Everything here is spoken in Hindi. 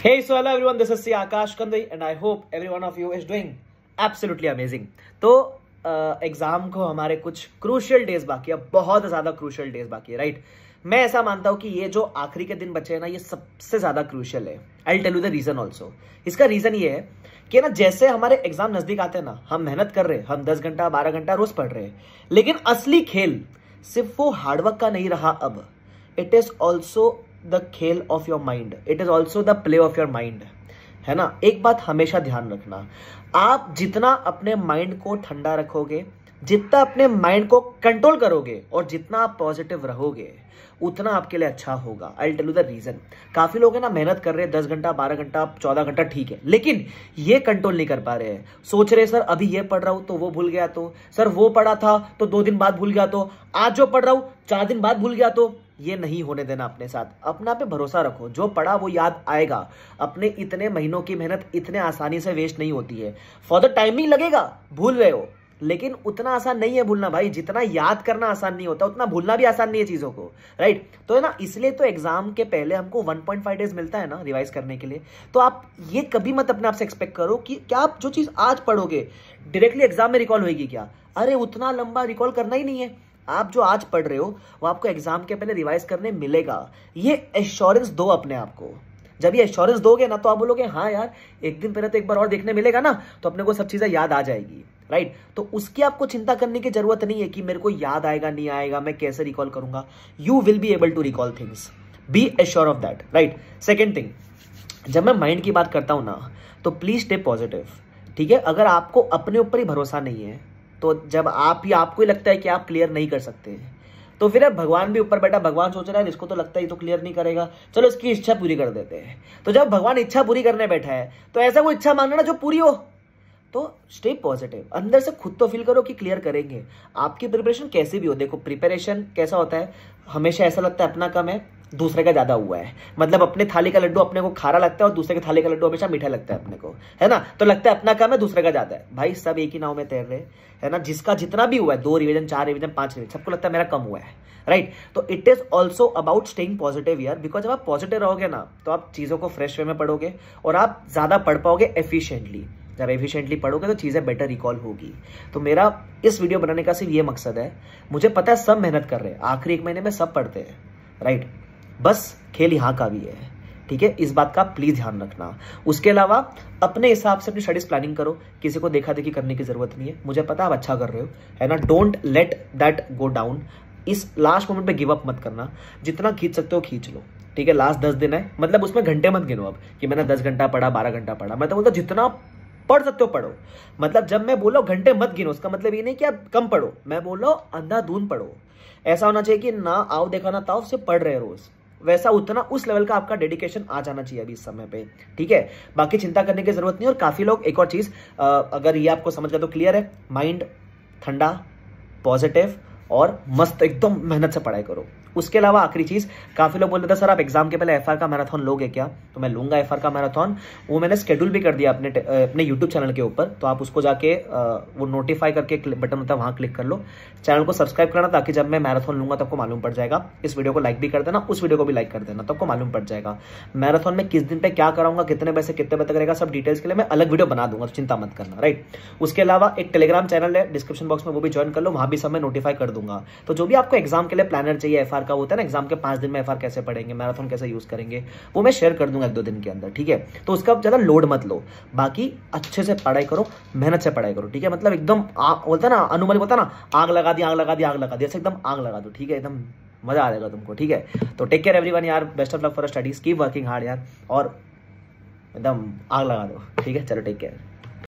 Hey, so hello everyone. This is C. Akash Kandai, and I hope every one of you is doing absolutely amazing. तो एग्जाम uh, को हमारे कुछ क्रूशियल डेज बाकी है बहुत ज्यादा क्रूशियल डेज बाकी है राइट मैं ऐसा मानता हूं कि ये जो आखिरी के दिन बचे हैं ना ये सबसे ज्यादा क्रूशियल है I tell you the reason also इसका रीजन ये है कि ना जैसे हमारे एग्जाम नजदीक आते हैं ना हम मेहनत कर रहे हैं हम दस घंटा बारह घंटा रोज पढ़ रहे हैं लेकिन असली खेल सिर्फ वो हार्डवर्क का नहीं रहा अब इट इज ऑल्सो द खेल of your mind it is also the play of your mind है ना एक बात हमेशा ध्यान रखना आप जितना अपने माइंड को ठंडा रखोगे जितना अपने माइंड को कंट्रोल करोगे और जितना आप पॉजिटिव रहोगे उतना आपके लिए अच्छा होगा I tell you the reason काफी लोग है ना मेहनत कर रहे हैं दस घंटा बारह घंटा चौदह घंटा ठीक है लेकिन ये कंट्रोल नहीं कर पा रहे हैं सोच रहे सर अभी ये पढ़ रहा हूं तो वो भूल गया तो सर वो पढ़ा था तो दो दिन बाद भूल गया तो आज जो पढ़ रहा हूं चार दिन बाद भूल गया तो ये नहीं होने देना अपने साथ अपना पे भरोसा रखो जो पढ़ा वो याद आएगा अपने इतने महीनों की मेहनत इतने आसानी से वेस्ट नहीं होती है फॉर द टाइमिंग लगेगा भूल रहे हो लेकिन उतना आसान नहीं है भूलना भाई जितना याद करना आसान नहीं होता उतना भूलना भी आसान नहीं है चीज़ों को राइट तो है ना इसलिए तो एग्जाम के पहले हमको 1.5 डेज मिलता है ना रिवाइज करने के लिए तो आप ये कभी मत अपने आप से एक्सपेक्ट करो कि क्या आप जो चीज़ आज पढ़ोगे डायरेक्टली एग्जाम में रिकॉल होगी क्या अरे उतना लंबा रिकॉल करना ही नहीं है आप जो आज पढ़ रहे हो वो आपको एग्जाम के पहले रिवाइज करने मिलेगा ये एश्योरेंस दो अपने आप को जब ये एश्योरेंस दोगे ना तो आप बोलोगे हाँ यार एक दिन पहले तो एक बार और देखने मिलेगा ना तो अपने को सब चीज़ें याद आ जाएगी राइट तो उसकी आपको चिंता करने की जरूरत नहीं है कि मेरे को याद आएगा नहीं आएगा मैं कैसे रिकॉल करूंगा you will be able to recall things be assure of that right second thing जब मैं माइंड की बात करता हूं ना तो प्लीज स्टे पॉजिटिव ठीक है अगर आपको अपने ऊपर ही भरोसा नहीं है तो जब आप ही आपको ही लगता है कि आप क्लियर नहीं कर सकते तो फिर भगवान भी ऊपर बैठा भगवान सोच रहा है इसको तो लगता है तो क्लियर नहीं करेगा चलो इसकी इच्छा पूरी कर देते हैं तो जब भगवान इच्छा पूरी करने बैठा है तो ऐसा कोई इच्छा मांगना जो पूरी हो तो स्टे पॉजिटिव अंदर से खुद तो फील करो कि क्लियर करेंगे आपकी प्रिपरेशन कैसे भी हो देखो प्रिपरेशन कैसा होता है हमेशा ऐसा लगता है अपना कम है दूसरे का ज्यादा हुआ है मतलब अपने थाली का लड्डू अपने को खारा लगता है और दूसरे के थाली का लड्डू हमेशा मीठा लगता है अपने को है ना तो लगता है अपना कम है दूसरे का ज्यादा है भाई सब एक ही नाव में तैर रहे है ना जिसका जितना भी हुआ है दो रिविजन चार रिविजन पांच रिविजन सबको लगता है मेरा कम हुआ है राइट तो it is also about staying positive year because जब आप पॉजिटिव रहोगे ना तो आप चीजों को फ्रेश वे में पढ़ोगे और आप ज्यादा पढ़ पाओगे एफिशियंटली जब एफिशिएंटली पढ़ोगे तो चीज़ें बेटर रिकॉल होगी तो मेरा इस वीडियो बनाने का सिर्फ ये मकसद है मुझे पता है सब मेहनत कर रहे हैं आखिरी एक महीने में सब पढ़ते हैं राइट बस खेल यहाँ का भी है ठीक है इस बात का प्लीज़ ध्यान रखना उसके अलावा अपने हिसाब से अपनी स्टडीज प्लानिंग करो किसी को देखा देखी करने की जरूरत नहीं है मुझे पता है आप अच्छा कर रहे हो है ना don't let that go down इस लास्ट मोमेंट पे गिव अप मत करना जितना खींच सकते हो खींच लो ठीक है लास्ट दस दिन है मतलब उसमें घंटे मत गिनो अब कि मैंने दस घंटा पढ़ा बारह घंटा पढ़ा मैं तो बोलता जितना पढ़ सकते हो पढ़ो मतलब जब मैं बोला घंटे मत गिनो उसका मतलब ये नहीं कि आप कम पढ़ो मैं बोल रहा हूँ पढ़ो ऐसा होना चाहिए कि ना आओ देखा ना ताओ से पढ़ रहे रोज वैसा उतना उस लेवल का आपका डेडिकेशन आ जाना चाहिए अभी इस समय पे ठीक है बाकी चिंता करने की जरूरत नहीं और काफी लोग एक और चीज अगर ये आपको समझ गया तो क्लियर है माइंड ठंडा पॉजिटिव और मस्त एकदम मेहनत से पढ़ाई करो उसके अलावा आखिरी चीज़ काफ़ी लोग बोल रहे थे सर आप एग्जाम के पहले एफ का मैराथन लोगे क्या तो मैं लूंगा एफ का मैराथन वो मैंने स्केड्यूल भी कर दिया अपने अपने यूट्यूब चैनल के ऊपर तो आप उसको जाके वो नोटिफाई करके बटन होता है वहां क्लिक कर लो चैनल को सब्सक्राइब करना ताकि जब मैं मैराथन लूंगा तो आपको मालूम पड़ जाएगा इस वीडियो को लाइक भी कर देना उस वीडियो को भी लाइक कर देना तो आपको मालूम पड़ जाएगा मैराथन में किस दिन पे क्या कराऊंगा कितने पैसे कितने बता करेगा सब डिटेल्स के लिए मैं अलग वीडियो बना दूंगा तो चिंता मत करना राइट उसके अलावा एक टेलीग्राम चैनल है डिस्क्रिप्शन बॉक्स में वो भी ज्वाइन कर लो वहां भी सब मैं नोटिफाई कर दूंगा तो जो भी आपको एग्जाम के लिए प्लानर चाहिए एफ का होता है ना एग्जाम के पांच दिन में एफ कैसे पढ़ेंगे मैराथन कैसे यूज करेंगे वो मैं शेयर कर दूंगा एक दो दिन के अंदर ठीक है तो उसका ज़्यादा लोड मत लो बाकी अच्छे से पढ़ाई करो मेहनत से पढ़ाई करो ठीक है मतलब एकदम बोलता ना अनुमल बोलता ना आग लगा दी आग लगा दी आग लगा दी ऐसे एकदम आग लगा दो ठीक है एकदम मजा आ जाएगा तुमको ठीक है तो टेक केयर एवरीवन यार best of luck for studies keep working hard यार और एकदम आग लगा दो ठीक है चलो टेक केयर